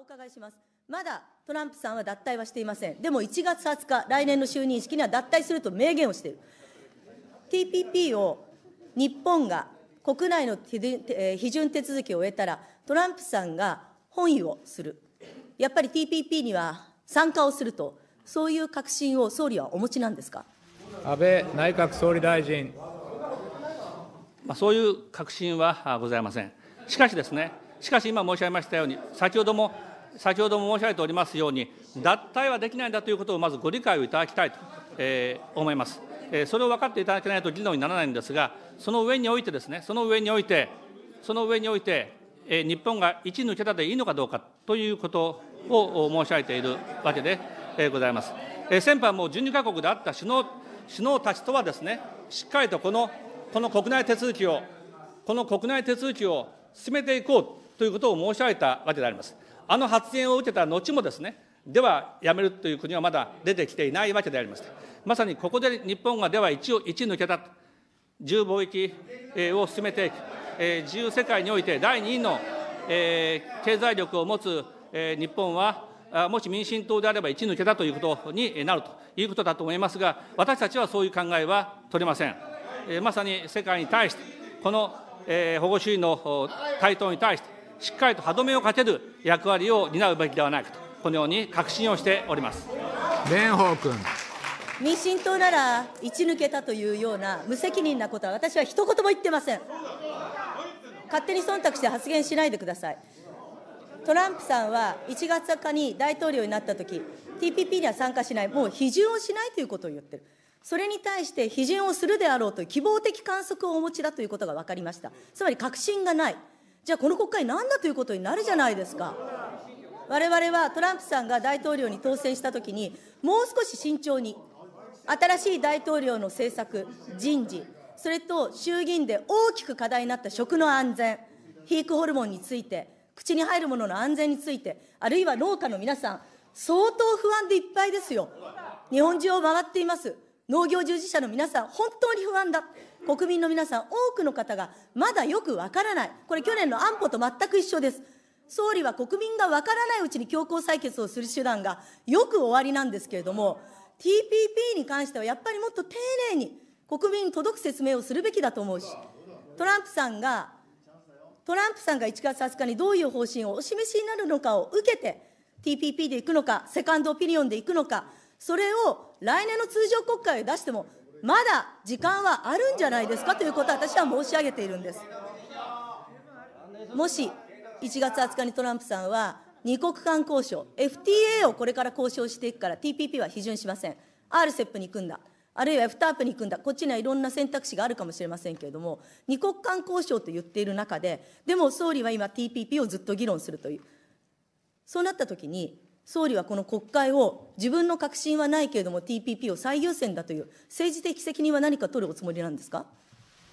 お伺いします。まだトランプさんは脱退はしていません。でも1月20日、来年の就任式には脱退すると明言をしている。TPP を日本が国内の批准手続きを終えたら、トランプさんが本意をする。やっぱり TPP には参加をすると、そういう確信を総理はお持ちなんですか安倍内閣総理大臣。まあ、そういう確信はございません。しかしですね、しかし今申し上げましたように、先ほども先ほども申し上げておりますように、脱退はできないんだということをまずご理解をいただきたいと、えー、思います。えー、それを分かっていただけないと議論にならないんですが、その上においてですね、その上において、その上において、えー、日本が1抜けたでいいのかどうかということを申し上げているわけで、えー、ございます。えー、先般も12か国であった首脳首脳たちとはですね、しっかりとこのこの国内手続きを、この国内手続きを進めていこうということを申し上げたわけであります。あの発言を受けた後もですね、ではやめるという国はまだ出てきていないわけでありまして、まさにここで日本がでは一を一抜けた、自由貿易を進めていく、自由世界において第2位の経済力を持つ日本は、もし民進党であれば一抜けたということになるということだと思いますが、私たちはそういう考えは取れません。まさに世界に対して、この保護主義の台頭に対して、しっかりと歯止めをかける役割を担うべきではないかと、このように確信をしております蓮舫君。民進党なら、打ち抜けたというような無責任なことは、私は一言も言ってません。勝手に忖度して発言しないでください。トランプさんは1月かに大統領になったとき、TPP には参加しない、もう批准をしないということを言ってる。それに対して批准をするであろうという希望的観測をお持ちだということが分かりました。つまり確信がない。じゃあこの国会なんだということになるじゃないですか。我々はトランプさんが大統領に当選したときに、もう少し慎重に、新しい大統領の政策、人事、それと衆議院で大きく課題になった食の安全、肥育ホルモンについて、口に入るものの安全について、あるいは農家の皆さん、相当不安でいっぱいですよ。日本中を回っています。農業従事者の皆さん、本当に不安だ。国民の皆さん、多くの方がまだよくわからない、これ、去年の安保と全く一緒です。総理は国民がわからないうちに強行採決をする手段がよく終わりなんですけれども、TPP に関してはやっぱりもっと丁寧に国民に届く説明をするべきだと思うし、トランプさんが、トランプさんが1月20日にどういう方針をお示しになるのかを受けて、TPP でいくのか、セカンドオピニオンでいくのか、それを来年の通常国会を出してもまだ時間はあるんじゃないですかということを私は申し上げているんです。もし1月20日にトランプさんは、2国間交渉、FTA をこれから交渉していくから、TPP は批准しません、RCEP に行くんだ、あるいは FTAP に行くんだ、こっちにはいろんな選択肢があるかもしれませんけれども、2国間交渉と言っている中で、でも総理は今、TPP をずっと議論するという、そうなったときに、総理はこの国会を、自分の確信はないけれども、TPP を最優先だという、政治的責任は何か取るおつもりなんですか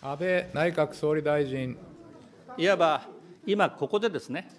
安倍内閣総理大臣。いわば、今ここでですね、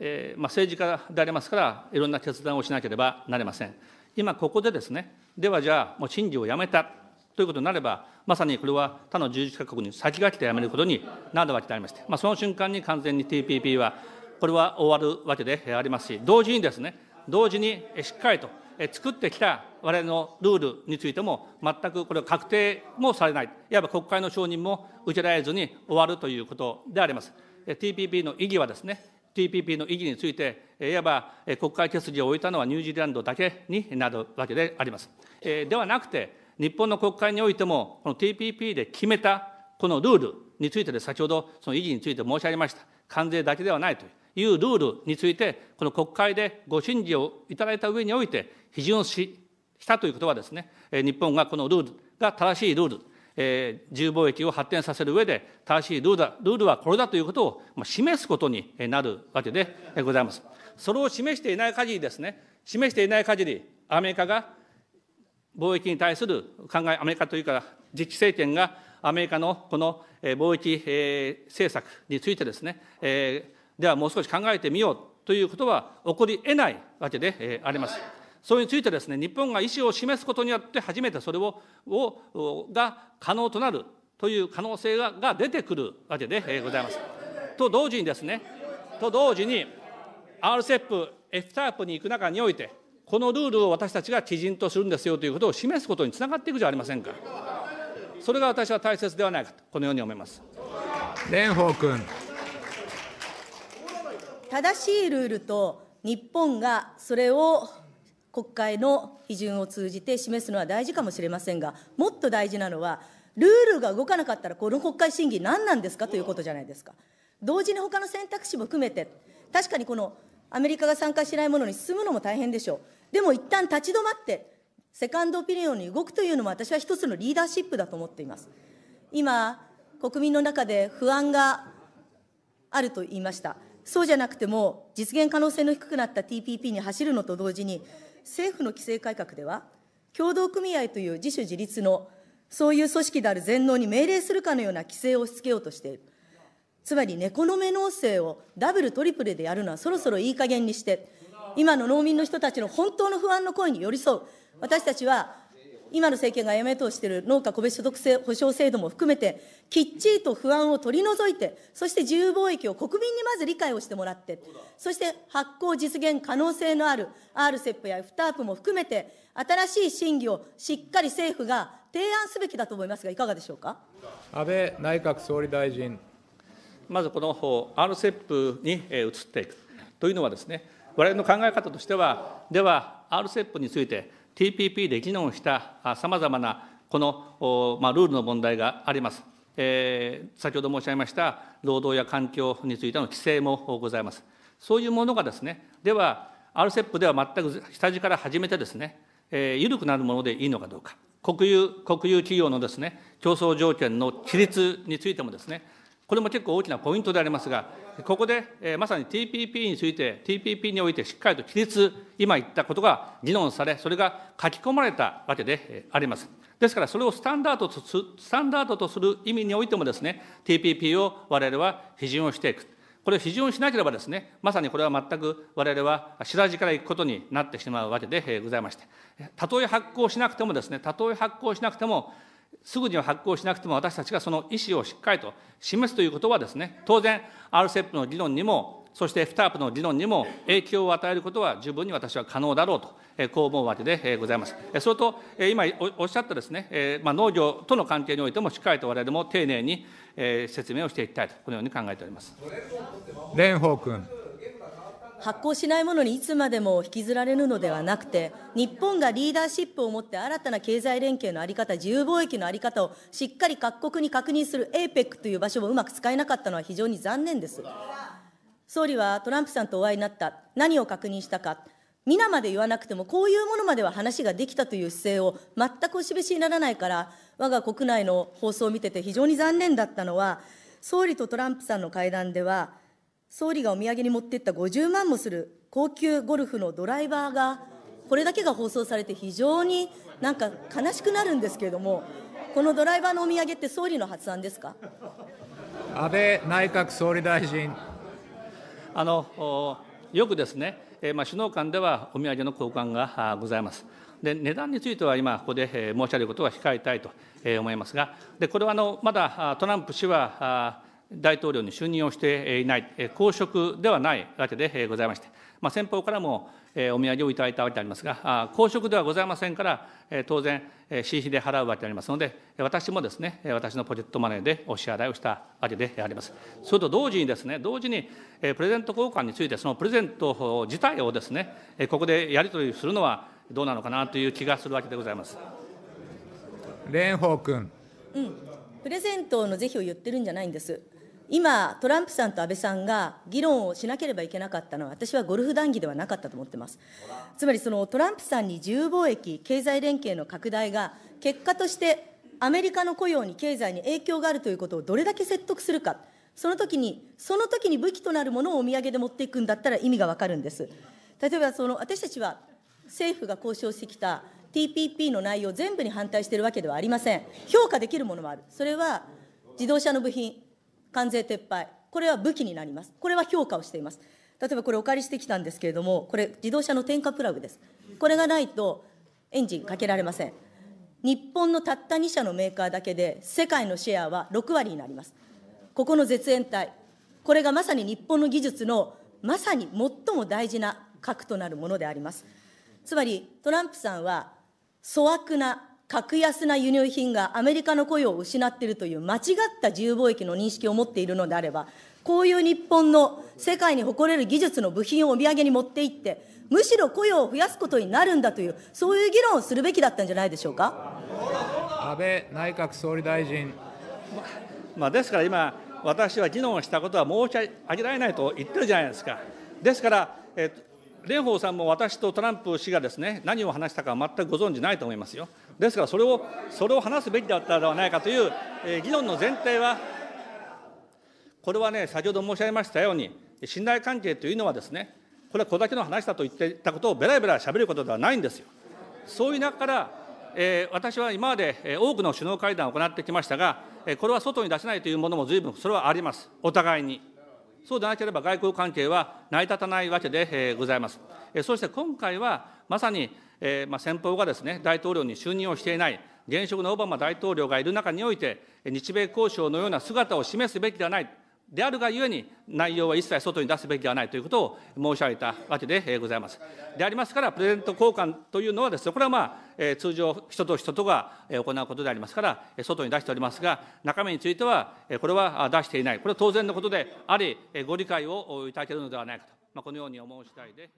えーまあ、政治家でありますから、いろんな決断をしなければなりません。今ここでですね、ではじゃあ、もう審議をやめたということになれば、まさにこれは他の11か国に先駆けてやめることになるわけでありまして、まあ、その瞬間に完全に TPP は、これは終わるわけでありますし、同時にですね、同時にしっかりと作ってきた我々のルールについても、全くこれは確定もされない、いわば国会の承認も受けられずに終わるということであります。TPP の意義はですね、TPP の意義について、いわば国会決議を終えたのはニュージーランドだけになるわけであります。ではなくて、日本の国会においても、この TPP で決めたこのルールについてで、先ほどその意義について申し上げました。関税だけではないという。いうルールについて、この国会でご審議をいただいた上において、批准をししたということはですね、日本がこのルールが正しいルール、えー、自由貿易を発展させる上で、正しいルールだルールはこれだということを、示すことになるわけでございます。それを示していない限りですね、示していない限り、アメリカが貿易に対する考え、アメリカというか、自治政権がアメリカのこの貿易政策についてですね、ではもう少し考えてみようということは起こり得ないわけであります。それについてですね、日本が意思を示すことによって初めてそれををが可能となるという可能性がが出てくるわけでございます。と同時にですね、と同時に RCEP、FTAP に行く中において、このルールを私たちが基準とするんですよということを示すことにつながっていくじゃありませんか。それが私は大切ではないかと、このように思います。蓮舫君。正しいルールと日本がそれを国会の批准を通じて示すのは大事かもしれませんが、もっと大事なのは、ルールが動かなかったら、この国会審議、何なんですかということじゃないですか。同時に他の選択肢も含めて、確かにこのアメリカが参加しないものに進むのも大変でしょう。でも一旦立ち止まって、セカンドオピニオンに動くというのも私は一つのリーダーシップだと思っています。今、国民の中で不安があると言いました。そうじゃなくても、実現可能性の低くなった TPP に走るのと同時に、政府の規制改革では、協同組合という自主自立の、そういう組織である全農に命令するかのような規制を押し付けようとしている。つまり、猫の目納税をダブル、トリプルでやるのはそろそろいい加減にして、今の農民の人たちの本当の不安の声に寄り添う、私たちは今の政権がやめとしている農家個別所得保障制度も含めて、きっちりと不安を取り除いて、そして自由貿易を国民にまず理解をしてもらって、そして発行実現可能性のある RCEP や FTAP も含めて、新しい審議をしっかり政府が提案すべきだと思いますが、いかがでしょうか。安倍内閣総理大臣まずこの RCEP に移っていくというのはですね、我々の考え方としては、では RCEP について、TPP で議論したさまざまなこの、まあ、ルールの問題があります。えー、先ほど申し上げました労働や環境についての規制もございます。そういうものがですね、では、RCEP では全く下地から始めてですね、えー、緩くなるものでいいのかどうか、国有国有企業のですね、競争条件の規律についてもですね、これも結構大きなポイントでありますが、ここで、えー、まさに TPP について、TPP においてしっかりと規律、今言ったことが議論され、それが書き込まれたわけであります。ですから、それをスタンダードとすスタンダードとする意味においてもですね、TPP を我々は批准をしていく。これを批准しなければですね、まさにこれは全く我々は知らから行くことになってしまうわけでございまして、たとえ発行しなくてもですね、たとえ発行しなくても、すぐには発行しなくても私たちがその意思をしっかりと示すということはですね、当然 RCEP の議論にも、そして t タープの議論にも影響を与えることは十分に私は可能だろうと、こう思うわけでございます。それと、今おっしゃったですね、農業との関係においてもしっかりと我々も丁寧に説明をしていきたいと、このように考えております。蓮舫君。発行しないものにいつまでも引きずられるのではなくて、日本がリーダーシップを持って新たな経済連携の在り方、自由貿易の在り方をしっかり各国に確認する APEC という場所をうまく使えなかったのは非常に残念です。総理はトランプさんとお会いになった、何を確認したか、皆まで言わなくても、こういうものまでは話ができたという姿勢を全くお示しにならないから、我が国内の放送を見てて非常に残念だったのは、総理とトランプさんの会談では、総理がお土産に持ってった50万もする高級ゴルフのドライバーが、これだけが放送されて、非常になんか悲しくなるんですけれども、このドライバーのお土産って総理の発案ですか安倍内閣総理大臣。あのよくですね、えまあ、首脳間ではお土産の交換がございます。で値段については今、ここで申し上げることは控えたいと思いますが、でこれはあのまだトランプ氏は大統領に就任をしていない、公職ではないわけでございまして、まあ、先方からもお土産をいただいたわけでありますが、公職ではございませんから、当然、私費で払うわけでありますので、私もですね、私のポジットマネーでお支払いをしたわけであります。それと同時にですね、同時にプレゼント交換について、そのプレゼント自体をですね、ここでやり取りするのはどうなのかなという気がするわけでございます。蓮舫君。うん、プレゼントの是非を言ってるんじゃないんです。今、トランプさんと安倍さんが議論をしなければいけなかったのは、私はゴルフ談義ではなかったと思ってます。つまりそのトランプさんに自由貿易、経済連携の拡大が、結果としてアメリカの雇用に経済に影響があるということをどれだけ説得するか、その時に、その時に武器となるものをお土産で持っていくんだったら意味がわかるんです。例えばその私たちは政府が交渉してきた TPP の内容全部に反対しているわけではありません。評価できるものもある。それは自動車の部品、関税撤廃、これは武器になります。これは評価をしています。例えばこれお借りしてきたんですけれども、これ自動車の点火プラグです。これがないとエンジンかけられません。日本のたった2社のメーカーだけで、世界のシェアは6割になります。ここの絶縁体、これがまさに日本の技術のまさに最も大事な核となるものであります。つまりトランプさんは粗悪な格安な輸入品がアメリカの雇用を失っているという間違った自由貿易の認識を持っているのであれば、こういう日本の世界に誇れる技術の部品をお土産に持っていって、むしろ雇用を増やすことになるんだという、そういう議論をするべきだったんじゃないでしょうか。安倍内閣総理大臣、ま、あ、ですから今、私は議論したことは申し上げられないと言ってるじゃないですか。ですから、えっと蓮舫さんも私とトランプ氏がですね、何を話したか全くご存じないと思いますよ。ですから、それを、それを話すべきだったのではないかという、えー、議論の前提は、これはね、先ほど申し上げましたように、信頼関係というのはですね、これはこれだけの話だと言っていたことをべらべらしゃべることではないんですよ。そういう中から、えー、私は今まで、え多くの首脳会談を行ってきましたが、えこれは外に出せないというものも随分、それはあります、お互いに。そうでなければ外交関係は成り立たないわけでございます。そして今回は、まさに、えま先方がですね、大統領に就任をしていない、現職のオバマ大統領がいる中において、日米交渉のような姿を示すべきではない。であるがゆえに、内容は一切外に出すべきではないということを申し上げたわけでございます。でありますから、プレゼント交換というのはです、ね、これはまあ、通常、人と人とが行うことでありますから、外に出しておりますが、中身については、これは出していない、これは当然のことであり、ご理解をいただけるのではないかと、まあ、このように思う次第で。